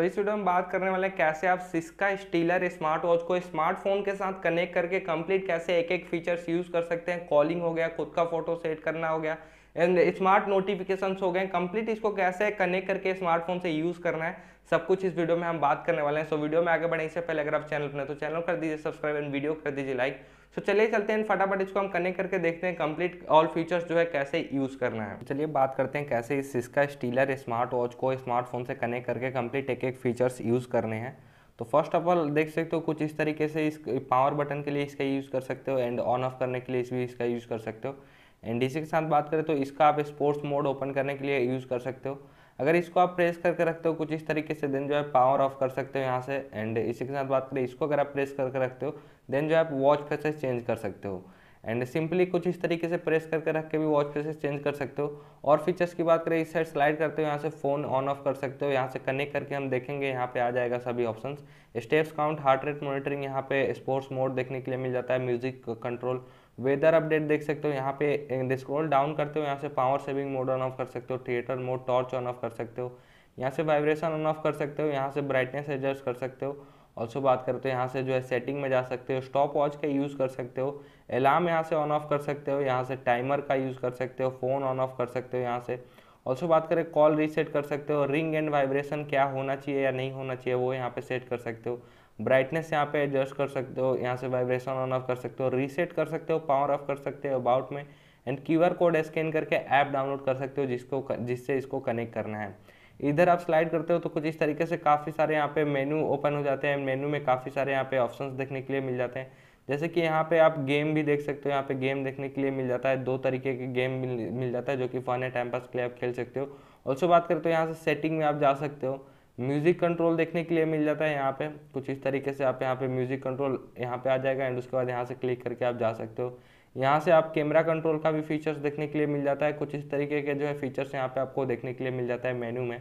तो इस वीडियो में बात करने वाले हैं कैसे आप सिस्का स्टीलर स्मार्ट वॉच को स्मार्टफोन के साथ कनेक्ट करके कंप्लीट कैसे एक एक फीचर्स यूज़ कर सकते हैं कॉलिंग हो गया खुद का फोटो सेट करना हो गया एंड स्मार्ट नोटिफिकेशन हो गए कंप्लीट इसको कैसे कनेक्ट करके स्मार्टफोन से यूज़ करना है सब कुछ इस वीडियो में हम बात करने वाले हैं सो so, वीडियो में आगे बढ़ने से पहले अगर आप चैनल अपने तो चैनल कर दीजिए सब्सक्राइब एंड वीडियो कर दीजिए लाइक तो चलिए चलते हैं फटाफट इसको हम कनेक्ट करके देखते हैं कंप्लीट ऑल फीचर्स जो है कैसे यूज़ करना है चलिए बात करते हैं कैसे इस इसका स्टीलर स्मार्ट वॉच को स्मार्टफोन से कनेक्ट करके कंप्लीट एक एक फीचर्स यूज़ करने हैं तो फर्स्ट ऑफ ऑल देख सकते हो कुछ इस तरीके से इस पावर बटन के लिए इसका यूज़ कर सकते हो एंड ऑन ऑफ करने के लिए इस भी इसका यूज़ कर सकते हो एंड इसी के साथ बात करें तो इसका आप स्पोर्ट्स मोड ओपन करने के लिए यूज़ कर सकते हो अगर इसको आप प्रेस करके रखते हो कुछ इस तरीके से देन जो है पावर ऑफ कर सकते हो यहाँ से एंड इसी के साथ बात करें इसको अगर आप प्रेस करके रखते हो देन जो है आप वॉच फेसेस चेंज कर सकते हो एंड सिंपली कुछ इस तरीके से प्रेस करके रख के भी वॉच फेसेस चेंज कर सकते हो और फीचर्स की बात करें इस साइड स्लाइड करते हो यहाँ से फ़ोन ऑन ऑफ कर सकते हो यहाँ से कनेक्ट करके हम देखेंगे यहाँ पे आ जाएगा सभी options steps count heart rate monitoring यहाँ पे स्पोर्ट्स मोड देखने के लिए मिल जाता है म्यूजिक कंट्रोल वेदर अपडेट देख सकते हो यहाँ पे स्क्रॉल डाउन करते हो यहाँ से power saving mode on off कर सकते हो theatre mode torch on off कर सकते हो यहाँ से वाइब्रेशन ऑन ऑफ कर सकते हो यहाँ से ब्राइटनेस एडजस्ट कर सकते हो ऑल्सो बात करते हो यहाँ से जो है सेटिंग में जा सकते हो स्टॉप वॉच का यूज़ कर सकते हो अलार्म यहाँ से ऑन ऑफ कर सकते हो यहाँ से टाइमर का यूज़ कर सकते हो फ़ोन ऑन ऑफ कर सकते हो यहाँ से ऑल्सो बात करें कॉल रीसेट कर सकते हो रिंग एंड वाइब्रेशन क्या होना चाहिए या नहीं होना चाहिए वो यहाँ पे सेट कर सकते हो ब्राइटनेस यहाँ पे एडजस्ट कर सकते हो यहाँ से वाइब्रेशन ऑन ऑफ कर सकते हो रीसेट कर सकते हो पावर ऑफ कर सकते हो अबाउट में and Q R code scan करके ऐप डाउनलोड कर सकते हो जिसको जिससे इसको कनेक्ट करना है इधर आप स्लाइड करते हो तो कुछ इस तरीके से काफ़ी सारे यहाँ पे मेन्यू ओपन हो जाते हैं मेन्यू में काफ़ी सारे यहाँ पे ऑप्शंस देखने के लिए मिल जाते हैं जैसे कि यहाँ पे आप गेम भी देख सकते हो यहाँ पे गेम देखने के लिए मिल जाता है दो तरीके के गेम मिल मिल जाता है जो कि फन है टाइम पास के लिए आप खेल सकते हो ऑल्सो बात करते हो यहाँ से सेटिंग में आप जा सकते हो म्यूज़िक कंट्रोल देखने के लिए मिल जाता है यहाँ पे कुछ इस तरीके से आप यहाँ पे म्यूज़िक कंट्रोल यहाँ पे आ जाएगा एंड उसके बाद यहाँ से क्लिक करके आप जा सकते हो यहाँ से आप कैमरा कंट्रोल का भी फीचर्स देखने के लिए मिल जाता है कुछ इस तरीके के जो है फीचर्स यहाँ पे आपको देखने के लिए मिल जाता है मेन्यू में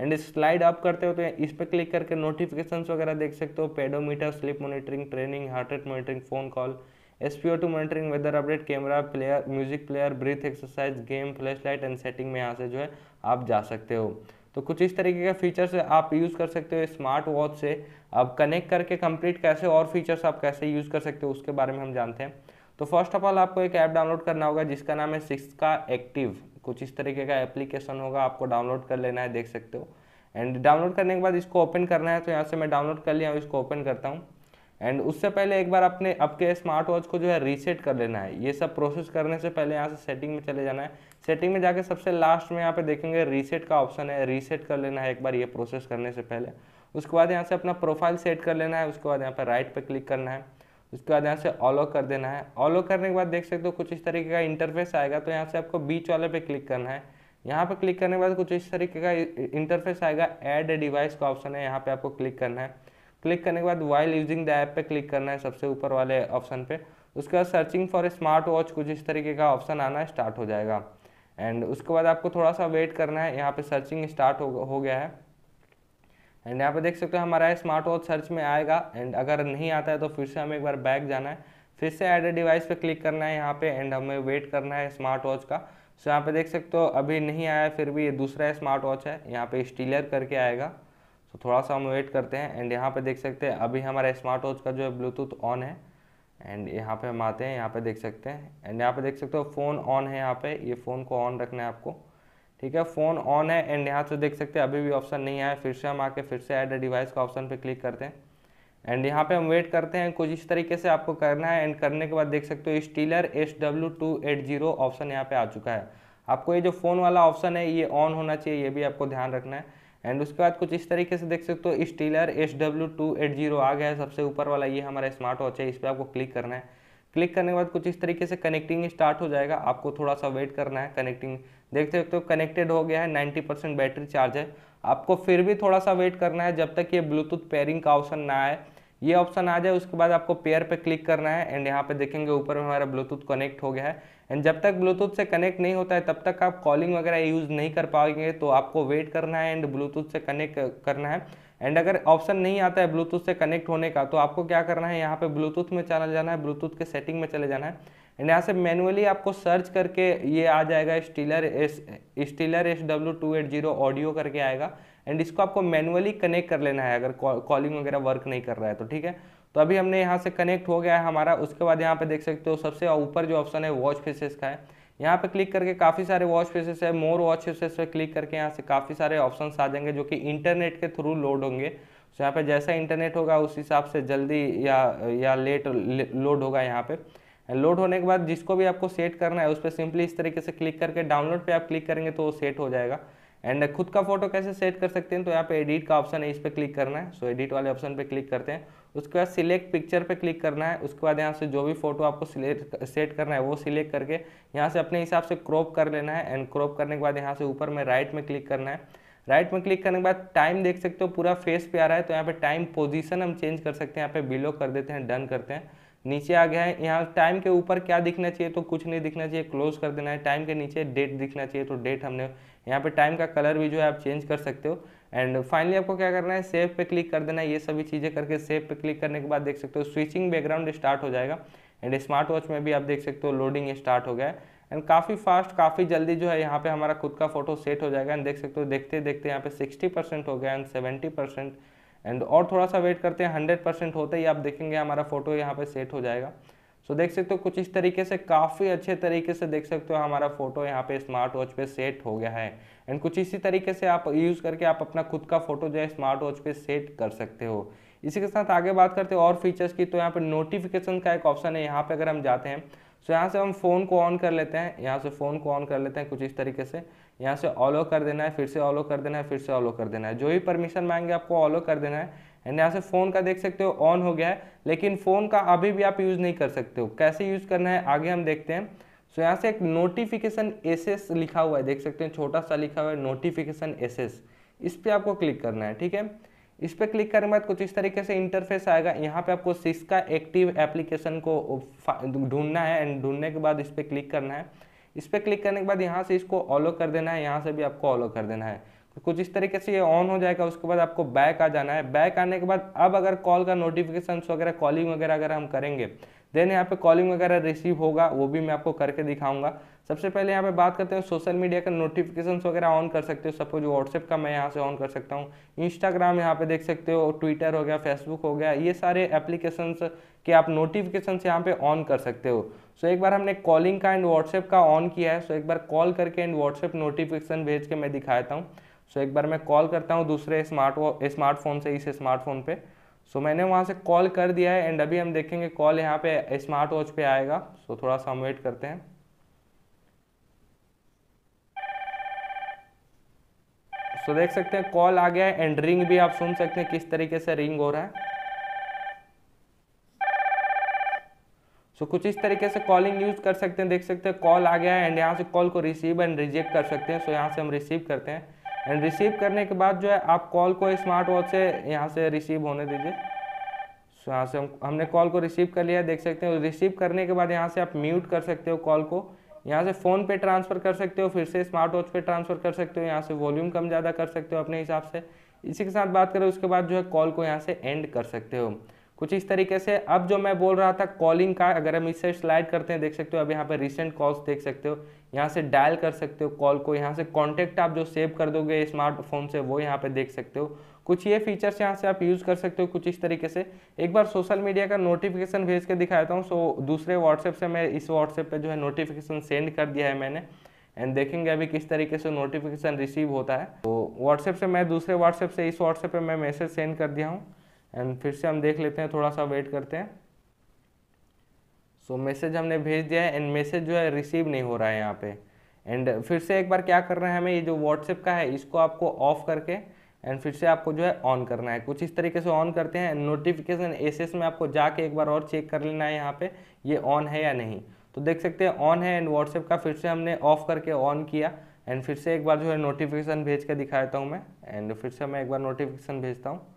एंड स्लाइड आप करते हो तो इस पर क्लिक करके नोटिफिकेशन वगैरह देख सकते हो pedometer sleep monitoring training heart rate monitoring phone call S P O two monitoring weather update camera player music player breath exercise game flash light and setting में यहाँ से जो है आप जा सकते हो तो कुछ इस तरीके का फीचर्स आप यूज़ कर सकते हो स्मार्ट वॉच से अब कनेक्ट करके कंप्लीट कैसे और फीचर्स आप कैसे यूज़ कर सकते हो उसके बारे में हम जानते हैं तो फर्स्ट ऑफ ऑल आपको एक ऐप डाउनलोड करना होगा जिसका नाम है सिक्स का एक्टिव कुछ इस तरीके का एप्लीकेशन होगा आपको डाउनलोड कर लेना है देख सकते हो एंड डाउनलोड करने के बाद इसको ओपन करना है तो यहाँ से मैं डाउनलोड कर लिया हूँ इसको ओपन करता हूँ एंड उससे पहले एक बार अपने आपके स्मार्ट वॉच को जो है रीसेट कर लेना है ये सब प्रोसेस करने से पहले यहाँ से सेटिंग में चले जाना है सेटिंग में जाके सबसे लास्ट में यहाँ पे देखेंगे रीसेट का ऑप्शन है रीसेट कर लेना है एक बार ये प्रोसेस करने से पहले उसके बाद यहाँ से अपना प्रोफाइल सेट कर लेना है उसके बाद यहाँ पर राइट पर क्लिक करना है उसके बाद यहाँ से ऑलो कर देना है ऑलो करने के बाद देख सकते हो कुछ इस तरीके का इंटरफेस आएगा तो यहाँ से आपको बीच वाले पे क्लिक करना है यहाँ पर क्लिक करने के बाद कुछ इस तरीके का इंटरफेस आएगा एड डिवाइस का ऑप्शन है यहाँ पर आपको क्लिक करना है क्लिक करने के बाद वाइल यूजिंग द ऐप पे क्लिक करना है सबसे ऊपर वाले ऑप्शन पे उसके बाद सर्चिंग फॉर स्मार्ट वॉच कुछ इस तरीके का ऑप्शन आना स्टार्ट हो जाएगा एंड उसके बाद आपको थोड़ा सा वेट करना है यहाँ पे सर्चिंग स्टार्ट हो, हो गया है एंड यहाँ पे देख सकते हो हमारा स्मार्ट वॉच सर्च में आएगा एंड अगर नहीं आता है तो फिर से हमें एक बार बैक जाना है फिर से एड डिवाइस पर क्लिक करना है यहाँ पर एंड हमें वेट करना है स्मार्ट वॉच का सो यहाँ पर देख सकते हो अभी नहीं आया फिर भी ये दूसरा स्मार्ट वॉच है यहाँ पर स्टीलर करके आएगा तो थोड़ा सा हम वेट करते हैं एंड यहाँ पे देख सकते हैं अभी हमारा स्मार्ट वॉच का जो है ब्लूटूथ ऑन है एंड यहाँ पे हम आते हैं यहाँ पे देख सकते हैं एंड यहाँ पे देख सकते हो फ़ोन ऑन है यहाँ पे ये फ़ोन को ऑन रखना है आपको ठीक है फ़ोन ऑन है एंड यहाँ से देख सकते हैं अभी भी ऑप्शन नहीं आया फिर से हम आके फिर से एड डिवाइस का ऑप्शन पर क्लिक करते हैं एंड यहाँ पर हम वेट करते हैं कुछ इस तरीके से आपको करना है एंड करने के बाद देख सकते हो Stellar S two eight zero option यहाँ पर आ चुका है आपको ये जो फ़ोन वाला ऑप्शन है ये ऑन होना चाहिए ये भी आपको ध्यान रखना है एंड उसके बाद कुछ इस तरीके से देख सकते हो Stellar S W two eight zero आ गया है सबसे ऊपर वाला ये हमारा स्मार्ट वॉच है इस पर आपको क्लिक करना है क्लिक करने के बाद कुछ इस तरीके से कनेक्टिंग स्टार्ट हो जाएगा आपको थोड़ा सा वेट करना है कनेक्टिंग देख सकते हो कनेक्टेड हो गया है नाइन्टी परसेंट बैटरी चार्ज है आपको फिर भी थोड़ा सा वेट करना है जब तक ये ब्लूटूथ पेयरिंग का ऑप्शन ना आए ये ऑप्शन आ जाए उसके बाद आपको पेयर पे क्लिक करना है एंड यहाँ पे देखेंगे ऊपर में हमारा ब्लूटूथ कनेक्ट हो गया है एंड जब तक ब्लूटूथ से कनेक्ट नहीं होता है तब तक आप कॉलिंग वगैरह यूज़ नहीं कर पाएंगे तो आपको वेट करना है एंड ब्लूटूथ से कनेक्ट करना है एंड अगर ऑप्शन नहीं आता है ब्लूटूथ से कनेक्ट होने का तो आपको क्या करना है यहाँ पे ब्लूटूथ में चला जाना है ब्लूटूथ के सेटिंग में चले जाना है एंड यहाँ से मैनुअली आपको सर्च करके ये आ जाएगा Stellar S Stellar S W two eight zero audio करके आएगा एंड इसको आपको मैनुअली कनेक्ट कर लेना है अगर कॉलिंग वगैरह वर्क नहीं कर रहा है तो ठीक है तो अभी हमने यहाँ से कनेक्ट हो गया है हमारा उसके बाद यहाँ पे देख सकते हो सबसे ऊपर जो ऑप्शन है वॉच फेसेस का है यहाँ पे क्लिक करके काफ़ी सारे वॉच फेसेस है मोर वॉच फेसेस पे क्लिक करके यहाँ से काफ़ी सारे ऑप्शन आ जाएंगे जो कि इंटरनेट के थ्रू लोड होंगे तो यहाँ पे जैसा इंटरनेट होगा उस हिसाब से जल्दी या या लेट लोड होगा यहाँ पे लोड होने के बाद जिसको भी आपको सेट करना है उस पर सिंपली इस तरीके से क्लिक करके डाउनलोड पर आप क्लिक करेंगे तो वो सेट हो जाएगा एंड खुद का फोटो कैसे सेट कर सकते हैं तो यहाँ पे एडिट का ऑप्शन है इस पर क्लिक करना है सो एडिट वाले ऑप्शन पे क्लिक करते हैं उसके बाद सिलेक्ट पिक्चर पे क्लिक करना है उसके बाद यहाँ से जो भी फोटो आपको सिलेक्ट सेट करना है वो सिलेक्ट करके यहाँ से अपने हिसाब से क्रॉप कर लेना है एंड क्रॉप करने के बाद यहाँ से ऊपर में राइट में क्लिक करना है राइट में क्लिक करने के बाद टाइम देख सकते हो पूरा फेस पे आ रहा है तो यहाँ पे टाइम पोजिशन हम चेंज कर सकते हैं यहाँ पे बिलो कर देते हैं डन करते हैं नीचे आ गया है यहाँ टाइम के ऊपर क्या दिखना चाहिए तो कुछ नहीं दिखना चाहिए क्लोज कर देना है टाइम के नीचे डेट दिखना चाहिए तो डेट हमने यहाँ पे टाइम का कलर भी जो है आप चेंज कर सकते हो एंड फाइनली आपको क्या करना है सेव पे क्लिक कर देना है ये सभी चीज़ें करके सेव पे क्लिक करने के बाद देख सकते हो स्विचिंग बैकग्राउंड स्टार्ट हो जाएगा एंड स्मार्ट वॉच में भी आप देख सकते हो लोडिंग स्टार्ट हो गया है एंड काफ़ी फास्ट काफ़ी जल्दी जो है यहाँ पे हमारा खुद का फोटो सेट हो जाएगा एंड देख सकते हो देखते देखते यहाँ पे 60 परसेंट हो गया एंड 70 परसेंट एंड और थोड़ा सा वेट करते हैं हंड्रेड परसेंट होते ही आप देखेंगे हमारा फोटो यहाँ पे सेट हो जाएगा सो so, देख सकते हो कुछ इस तरीके से काफ़ी अच्छे तरीके से देख सकते हो हमारा फोटो यहाँ पे स्मार्ट वॉच पे सेट हो गया है एंड कुछ इसी तरीके से आप यूज़ करके आप अपना खुद का फोटो जो है स्मार्ट वॉच पे सेट कर सकते हो इसी के साथ आगे बात करते हो और फीचर्स की तो यहाँ पे नोटिफिकेशन का एक ऑप्शन है यहाँ पे अगर हम जाते हैं सो यहाँ से हम फ़ोन को ऑन कर लेते हैं यहाँ से फ़ोन को ऑन कर लेते हैं कुछ इस तरीके से यहाँ से ऑलो कर देना है फिर से ऑलो कर देना है फिर से ऑलो कर देना है जो भी परमिशन मांगे आपको ऑलो कर देना है एंड यहाँ से फ़ोन का देख सकते हो ऑन हो गया है लेकिन फ़ोन का अभी भी आप यूज़ नहीं कर सकते हो कैसे यूज़ करना है आगे हम देखते हैं सो यहाँ से एक नोटिफिकेशन एसेस लिखा हुआ है देख सकते हैं छोटा सा लिखा हुआ है नोटिफिकेशन एसेस इस पर आपको क्लिक करना है ठीक है इस पर क्लिक करने के बाद कुछ इस तरीके से इंटरफेस आएगा यहाँ पे आपको सिस्का एक्टिव एप्लीकेशन को ढूंढना है एंड ढूंढने के बाद इस पर क्लिक करना है इस पर क्लिक करने के बाद यहाँ से इसको ऑलो कर देना है यहाँ से भी आपको ऑलो कर देना है कुछ इस तरीके से ये ऑन हो जाएगा उसके बाद आपको बैक आ जाना है बैक आने के बाद अब अगर कॉल का नोटिफिकेशन वगैरह कॉलिंग वगैरह अगर हम करेंगे देन यहाँ पे कॉलिंग वगैरह रिसीव होगा वो भी मैं आपको करके दिखाऊंगा सबसे पहले यहाँ पे बात करते हैं सोशल मीडिया का नोटिफिकेशन वगैरह ऑन कर सकते हो सपोज व्हाट्सएप का मैं यहाँ से ऑन कर सकता हूँ इंस्टाग्राम यहाँ पे देख सकते हो ट्विटर हो गया फेसबुक हो गया ये सारे एप्लीकेशंस के आप नोटिफिकेशन यहाँ पे ऑन कर सकते हो सो एक बार हमने कॉलिंग का एंड व्हाट्सएप का ऑन किया है सो एक बार कॉल करके एंड व्हाट्सएप नोटिफिकेशन भेज के मैं दिखाता हूँ सो एक बार मैं कॉल करता हूँ दूसरे स्मार्ट स्मार्टफोन से इस स्मार्टफोन पर सो so, मैंने वहाँ से कॉल कर दिया है एंड अभी हम देखेंगे कॉल यहाँ पे स्मार्ट वॉच पे आएगा सो so, थोड़ा सा हम वेट करते हैं सो so, देख सकते हैं कॉल आ गया है एंड रिंग भी आप सुन सकते हैं किस तरीके से रिंग हो रहा है सो so, कुछ इस तरीके से कॉलिंग यूज कर सकते हैं देख सकते हैं कॉल आ गया है एंड यहाँ से कॉल को रिसीव एंड रिजेक्ट कर सकते हैं सो so, यहाँ से हम रिसीव करते हैं एंड रिसीव करने के बाद जो है आप कॉल को स्मार्ट वॉच से यहाँ से रिसीव होने दीजिए सो यहाँ से हम हमने कॉल को रिसीव कर लिया देख सकते हो रिसीव करने के बाद यहाँ से आप म्यूट कर सकते हो कॉल को यहाँ से फ़ोन पे ट्रांसफ़र कर सकते हो फिर से स्मार्ट वॉच पे ट्रांसफ़र कर सकते हो यहाँ से वॉल्यूम कम ज़्यादा कर सकते हो अपने हिसाब से इसी के साथ बात करें उसके बाद जो है कॉल को यहाँ से एंड कर सकते हो कुछ इस तरीके से अब जो मैं बोल रहा था कॉलिंग का अगर हम इससे स्लाइड करते हैं देख सकते हो अब यहाँ पर रिसेंट कॉल्स देख सकते हो यहाँ से डायल कर सकते हो कॉल को यहाँ से कॉन्टेक्ट आप जो सेव कर दोगे स्मार्टफोन से वो यहाँ पे देख सकते हो कुछ ये फीचर्स यहाँ से आप यूज़ कर सकते हो कुछ इस तरीके से एक बार सोशल मीडिया का नोटिफिकेशन भेज के दिखाता हूँ सो दूसरे व्हाट्सएप से मैं इस व्हाट्सएप पर जो है नोटिफिकेशन सेंड कर दिया है मैंने एंड देखेंगे अभी किस तरीके से नोटिफिकेशन रिसीव होता है तो व्हाट्सएप से मैं दूसरे व्हाट्सएप से इस व्हाट्सएप पर मैं मैसेज सेंड कर दिया हूँ एंड फिर से हम देख लेते हैं थोड़ा सा वेट करते हैं सो so, मैसेज हमने भेज दिया है एंड मैसेज जो है रिसीव नहीं हो रहा है यहाँ पे एंड फिर से एक बार क्या करना है हमें ये जो व्हाट्सएप का है इसको आपको ऑफ करके एंड फिर से आपको जो है ऑन करना है कुछ इस तरीके से ऑन करते हैं नोटिफिकेशन एसेस में आपको जाके एक बार और चेक कर लेना है यहाँ पे ये ऑन है या नहीं तो देख सकते हैं ऑन है एंड व्हाट्सएप का फिर से हमने ऑफ करके ऑन किया एंड फिर से एक बार जो है नोटिफिकेशन भेज के दिखाता हूँ मैं एंड फिर से मैं एक बार नोटिफिकेशन भेजता हूँ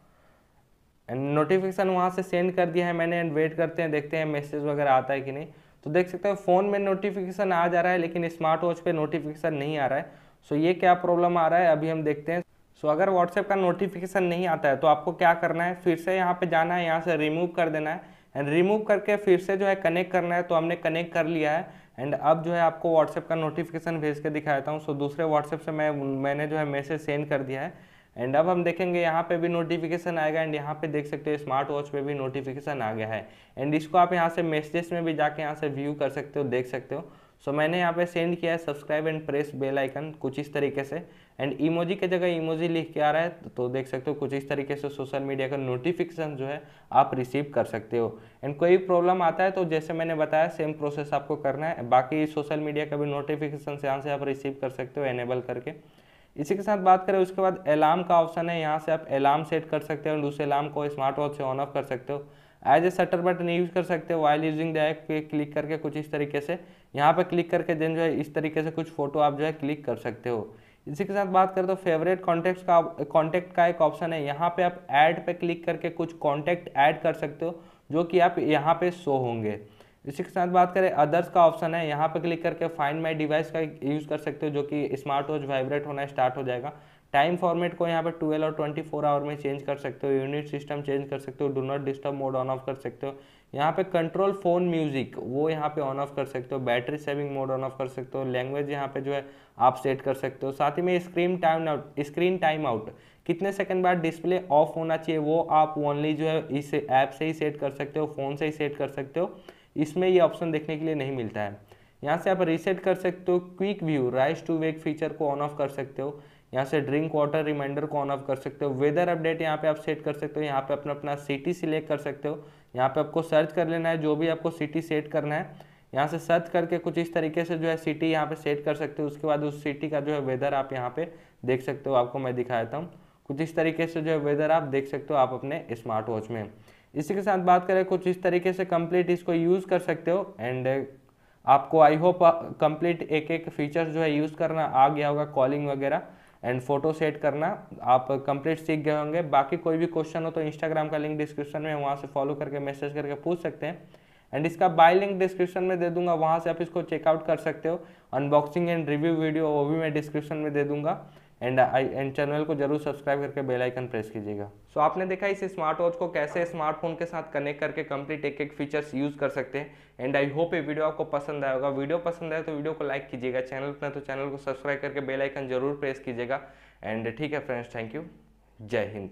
नोटिफिकेशन वहाँ से सेंड कर दिया है मैंने एंड वेट करते हैं देखते हैं मैसेज वगैरह आता है कि नहीं तो देख सकते हैं फ़ोन में नोटिफिकेशन आ जा रहा है लेकिन स्मार्ट वॉच पर नोटिफिकेशन नहीं आ रहा है सो ये क्या प्रॉब्लम आ रहा है अभी हम देखते हैं सो so, अगर व्हाट्सएप का नोटिफिकेशन नहीं आता है तो आपको क्या करना है फिर से यहाँ पे जाना है यहाँ से रिमूव कर देना है एंड रिमूव करके फिर से जो है कनेक्ट करना है तो हमने कनेक्ट कर लिया है एंड अब जो है आपको व्हाट्सएप का नोटिफिकेशन भेज के दिखाता हूँ सो so, दूसरे व्हाट्सएप से मैं मैंने जो है मैसेज सेंड कर दिया है एंड अब हम देखेंगे यहाँ पे भी नोटिफिकेशन आएगा एंड यहाँ पे देख सकते हो स्मार्ट वॉच पे भी नोटिफिकेशन आ गया है एंड इसको आप यहाँ से मैसेजेस में भी जाके यहाँ से व्यू कर सकते हो देख सकते हो सो so, मैंने यहाँ पे सेंड किया है subscribe and press bell icon कुछ इस तरीके से एंड इमोजी के जगह इमोजी लिख के आ रहा है तो, तो देख सकते हो कुछ इस तरीके से सोशल मीडिया का नोटिफिकेशन जो है आप रिसीव कर सकते हो एंड कोई प्रॉब्लम आता है तो जैसे मैंने बताया सेम प्रोसेस आपको करना है बाकी सोशल मीडिया का भी नोटिफिकेशन से यहाँ से आप रिसीव कर सकते हो एनेबल करके इसी के साथ बात करें उसके बाद अलार्म का ऑप्शन है यहाँ से आप अलार्म सेट कर सकते हो दूसरे अलार्म को स्मार्ट वॉच से ऑन ऑफ कर सकते हो as a shutter button use कर सकते हो वाइल यूजिंग द ऐप पे क्लिक करके कुछ इस तरीके से यहाँ पर क्लिक करके देन जो है इस तरीके से कुछ फोटो आप जो है क्लिक कर सकते हो इसी के साथ बात करें तो फेवरेट कॉन्टैक्ट का कॉन्टैक्ट का एक ऑप्शन है यहाँ पे आप ऐड पे क्लिक करके कुछ कॉन्टैक्ट ऐड कर सकते हो जो कि आप यहाँ पे शो होंगे इसी के साथ बात करें अदर्स का ऑप्शन है यहाँ पर क्लिक करके फाइंड माई डिवाइस का यूज़ कर सकते हो जो कि स्मार्ट वॉच वाइब्रेट होना स्टार्ट हो जाएगा टाइम फॉर्मेट को यहाँ पर ट्वेल्व और ट्वेंटी फोर आवर में चेंज कर सकते हो यूनिट सिस्टम चेंज कर सकते हो do not disturb mode on off कर सकते हो यहाँ पे कंट्रोल फोन म्यूजिक वो यहाँ पे ऑन ऑफ कर सकते हो battery saving mode on off कर सकते हो लैंग्वेज यहाँ पे जो है आप सेट कर सकते हो साथ ही में screen time out screen time out कितने सेकंड बाद डिस्प्ले ऑफ होना चाहिए वो आप ओनली जो है इस ऐप से ही सेट कर सकते हो फ़ोन से ही सेट कर सकते हो इसमें ये ऑप्शन देखने के लिए नहीं मिलता है यहाँ से आप रीसेट कर सकते हो quick view raise to wake feature को ऑन ऑफ कर सकते हो यहाँ से ड्रिंक वाटर रिमाइंडर को ऑन ऑफ कर सकते हो वेदर अपडेट यहाँ पे आप सेट कर सकते हो यहाँ पे अपना अपना सिटी सिलेक्ट कर सकते हो यहाँ पे आपको सर्च कर लेना है जो भी आपको सिटी सेट करना है यहाँ से सर्च करके कुछ इस तरीके से जो है सिटी यहाँ पे सेट कर सकते हो उसके बाद उस सिटी का जो है वेदर आप यहाँ पे देख सकते हो आपको मैं दिखा देता हूँ कुछ इस तरीके से जो है वेदर आप देख सकते हो आप अपने स्मार्ट वॉच में इसी के साथ बात करें कुछ इस तरीके से कंप्लीट इसको यूज़ कर सकते हो एंड uh, आपको आई होप कंप्लीट एक एक फीचर जो है यूज़ करना आ गया होगा कॉलिंग वगैरह एंड फोटो सेट करना आप कंप्लीट सीख गए होंगे बाकी कोई भी क्वेश्चन हो तो इंस्टाग्राम का लिंक डिस्क्रिप्शन में वहाँ से फॉलो करके मैसेज करके पूछ सकते हैं एंड इसका बाय लिंक डिस्क्रिप्शन में दे दूंगा वहाँ से आप इसको चेकआउट कर सकते हो अनबॉक्सिंग एंड रिव्यू वीडियो वो भी मैं डिस्क्रिप्शन में दे दूंगा एंड आई एंड चैनल को जरूर सब्सक्राइब करके बेल आइकन प्रेस कीजिएगा सो so, आपने देखा इस स्मार्ट वॉच को कैसे स्मार्टफोन के साथ कनेक्ट करके कंप्लीट एक एक फीचर्स यूज़ कर सकते हैं एंड आई होप ये वीडियो आपको पसंद आया होगा वीडियो पसंद आए तो वीडियो को लाइक कीजिएगा चैनल पर तो चैनल को सब्सक्राइब करके बेलाइकन जरूर प्रेस कीजिएगा एंड ठीक है फ्रेंड्स थैंक यू जय हिंद